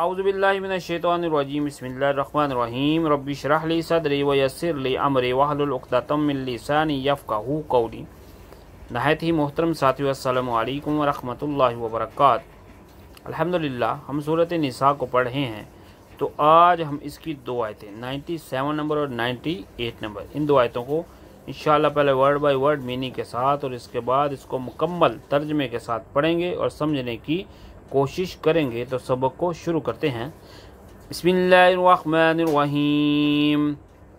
आउज़बिल्लिमिनशैतवानरजीम बसमीम अमर वाहलतमिलसानी कौली नहायत ही मोहतरम साथियों अल्लाम वरहमल वबरक हम सूरत नसा को पढ़े हैं तो आज हम इसकी दो आयतें 97 नंबर और 98 नंबर इन दो आयतों को इन पहले वर्ड बाय वर्ड मीनिंग के साथ और इसके बाद इसको मुकम्मल तर्जमे के साथ पढ़ेंगे और समझने की कोशिश करेंगे तो सबक को शुरू करते हैं बसमीम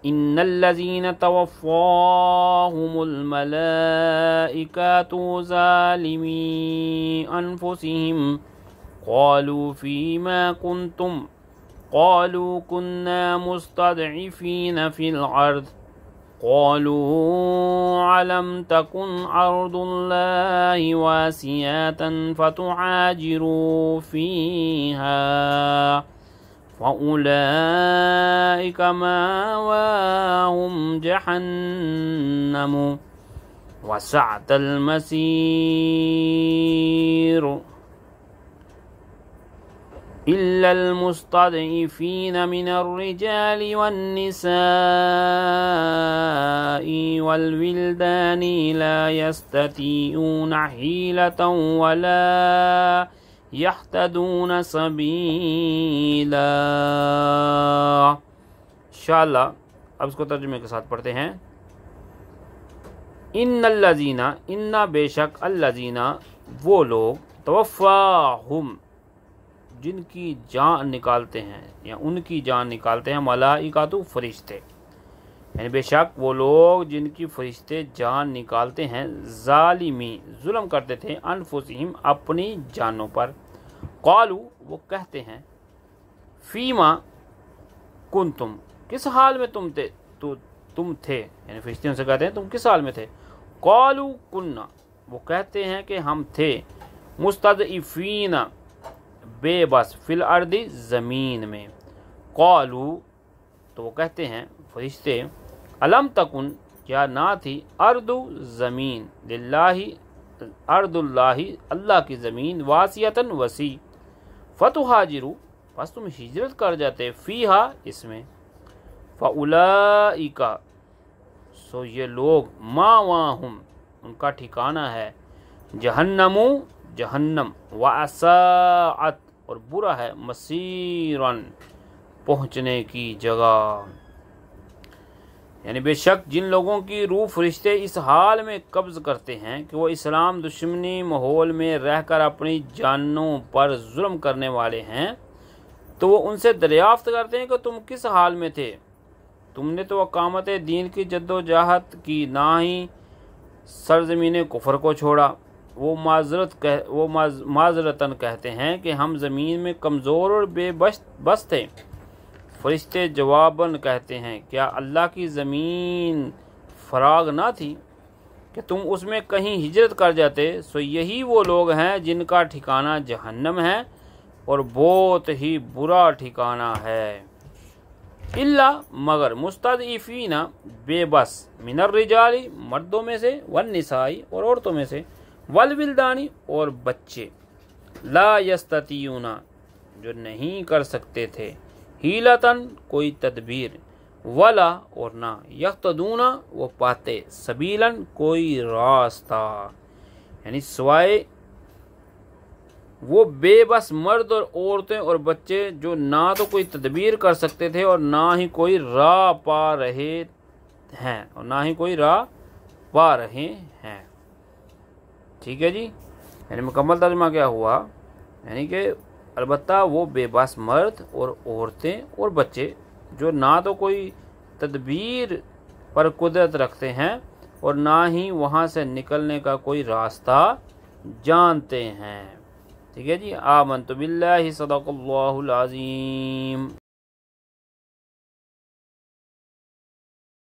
إن الذين توفاهم الملائكة ظالمي أنفسهم قالوا فيما كنتم قالوا كنا مستضعفين في الأرض قالوا ألم تكن أرض الله واسية فتعاجروا فيها فأولئك ماواهم جهنم وسعت المسير إلا المستضعفين من الرجال والنساء والولدان لا يستطيعون حيلة ولا يحتدون سبيلا شاء الله اب اس کو ترجمے کے ساتھ پڑھتے ہیں ان اللہ ان بے شک اللہ زینہ وہ لوگ توفاہم जिनकी जान निकालते हैं या उनकी जान निकालते हैं मलाइका तो फरिश्ते यानी बेशक वो लोग जिनकी फरिश्ते जान निकालते हैं ालिमी जुल्म करते थे अनफुसम अपनी जानों पर कॉलू वो कहते हैं फ़ीमा कुन तुम किस हाल में तुम थे तो तुम थे यानी फरिश्ते उनसे कहते हैं तुम किस हाल में थे कॉलू कुन्ना वो कहते हैं कि हम थे मुस्तफ़ीना बेबस फिल अर्द ज़मीन में कौलू तो वो कहते हैं फरिश्ते अलम तकुन क्या ना थी अर्दु ज़मीन लाही अर्दुल्लाही अल्लाह की ज़मीन वासियतन वसी फ़तु हाजिरु बस तुम हिजरत कर जाते फ़ी हा इसमें फ़ाउलाइका सो ये लोग माँ वहाँ हम उनका ठिकाना है जहन्नमु जहन्नम वासात और बुरा है मसीरन पहुंचने की जगह यानी बेशक जिन लोगों की रूह फरिश्ते इस हाल में कब्ज़ करते हैं कि वो इस्लाम दुश्मनी माहौल में रहकर अपनी जानों पर जुल्म करने वाले हैं तो वो उनसे दरियाफ्त करते हैं कि तुम किस हाल में थे तुमने तो अकामत दीन की जद्दोजहद की ना ही सरजमीन कुफर को छोड़ा वो माजरत कह वो माज कहते हैं कि हम ज़मीन में कमज़ोर और बेबस बस थे फरिश्ते जवाबन कहते हैं क्या अल्लाह की ज़मीन फराग ना थी कि तुम उसमें कहीं हिजरत कर जाते सो यही वो लोग हैं जिनका ठिकाना जहन्नम है और बहुत ही बुरा ठिकाना है इल्ला मगर ना बेबस मिनर रिजाली मर्दों में से वन निसाई और औरतों में से वल विलदानी और बच्चे ला यस्तूना जो नहीं कर सकते थे हीलातन कोई तदबीर वला और ना यखतदूना वो पाते सबीलन कोई रास्ता यानी सवाए वो बेबस मर्द और औरतें और बच्चे जो ना तो कोई तदबीर कर सकते थे और ना ही कोई राह पा रहे हैं और ना ही कोई राह पा रहे हैं ठीक है जी यानी मुकम्मल तर्जमा क्या हुआ यानी कि अलबत् वो बेबस मर्द और औरतें और बच्चे जो ना तो कोई तदबीर पर कुदरत रखते हैं और ना ही वहाँ से निकलने का कोई रास्ता जानते हैं ठीक है जी आमन तो बिल्ला सदाकल्लाज़ीम